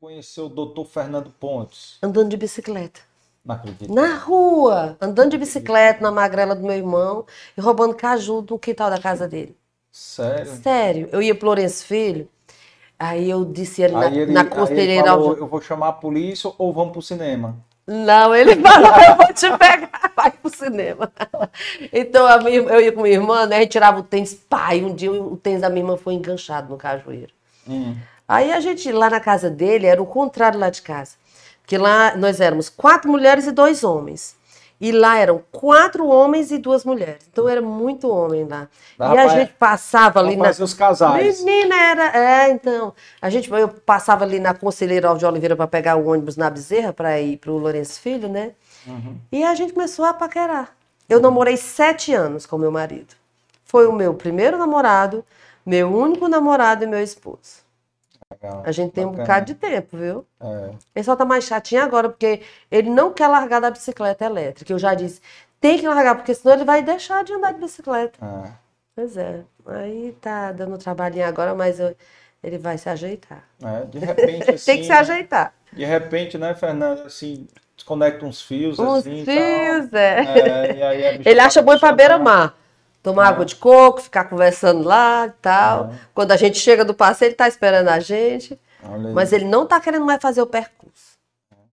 conheceu o doutor Fernando Pontes? Andando de bicicleta. Não acredito. Na rua, andando de bicicleta na magrela do meu irmão e roubando caju do quintal da casa dele. Sério? Sério. Eu ia pro Lourenço Filho, aí eu disse ele na, ele, na conselheira... Falou, ao... eu vou chamar a polícia ou vamos pro cinema? Não, ele falou, eu vou te pegar, vai pro cinema. Então minha, eu ia com minha irmã, né? A gente tirava o tênis, pai, um dia o tênis da minha irmã foi enganchado no cajueiro. Hum. Aí a gente, lá na casa dele, era o contrário lá de casa. Porque lá nós éramos quatro mulheres e dois homens. E lá eram quatro homens e duas mulheres. Então era muito homem lá. Dá e a gente passava ali na. os casais. Menina, era. É, então. A gente, eu passava ali na Conselheira Alves de Oliveira para pegar o ônibus na Bezerra para ir para o Lourenço Filho, né? Uhum. E a gente começou a paquerar. Eu namorei sete anos com meu marido. Foi o meu primeiro namorado, meu único namorado e meu esposo. Legal, a gente tem bacana. um bocado de tempo, viu? É. Ele só tá mais chatinho agora, porque ele não quer largar da bicicleta elétrica. Eu já disse, tem que largar, porque senão ele vai deixar de andar de bicicleta. É. Pois é. Aí tá dando trabalhinho agora, mas eu, ele vai se ajeitar. É, de repente, assim, Tem que assim, se ajeitar. De repente, né, Fernanda, assim, desconecta uns fios, uns assim, fios, tal. é. é ele acha bom ir pra beira-mar. Tomar é. água de coco, ficar conversando lá e tal. É. Quando a gente chega do passeio, ele está esperando a gente. Mas ele não está querendo mais fazer o percurso.